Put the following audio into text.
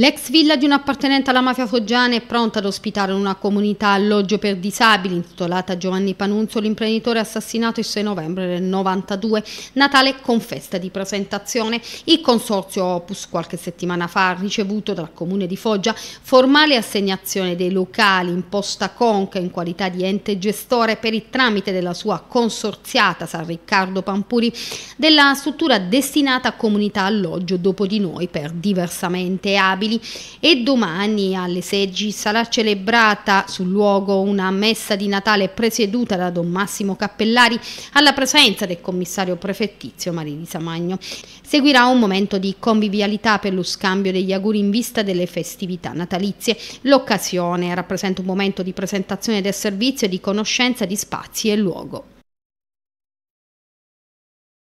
L'ex villa di un appartenente alla mafia foggiana è pronta ad ospitare una comunità alloggio per disabili intitolata Giovanni Panunzio, l'imprenditore assassinato il 6 novembre del 92, Natale con festa di presentazione. Il consorzio Opus qualche settimana fa ha ricevuto dal comune di Foggia formale assegnazione dei locali in posta Conca in qualità di ente gestore per il tramite della sua consorziata San Riccardo Pampuri della struttura destinata a comunità alloggio dopo di noi per diversamente abili disabili e domani alle 16 sarà celebrata sul luogo una messa di Natale presieduta da Don Massimo Cappellari alla presenza del commissario prefettizio Marilisa Magno. Seguirà un momento di convivialità per lo scambio degli auguri in vista delle festività natalizie. L'occasione rappresenta un momento di presentazione del servizio e di conoscenza di spazi e luogo.